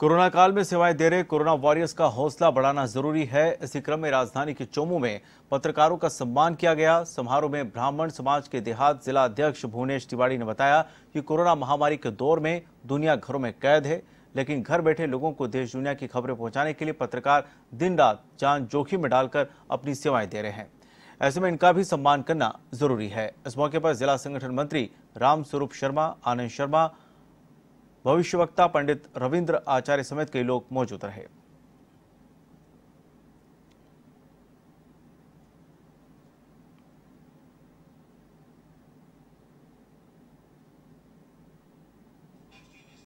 corona काल में सेवाएं दे रहे कोरोना वॉरियर्स का हौसला बढ़ाना जरूरी है इसी क्रम में राजधानी के चोमू में पत्रकारों का सम्मान किया गया समारोह में ब्राह्मण समाज के देहात जिला अध्यक्ष भुवनेश तिवाड़ी ने बताया कि कोरोना महामारी के दौर में दुनिया घरों में कैद है लेकिन घर बैठे लोगों को देश दुनिया की खबरें पहुंचाने के लिए पत्रकार दिन रात जान जोखिम में डालकर अपनी सेवाएं दे रहे हैं ऐसे में इनका भी सम्मान करना जरूरी है इस मौके पर जिला संगठन मंत्री रामस्वरूप शर्मा आनंद शर्मा भविष्यवक्ता पंडित रविंद्र आचार्य समेत कई लोग मौजूद रहे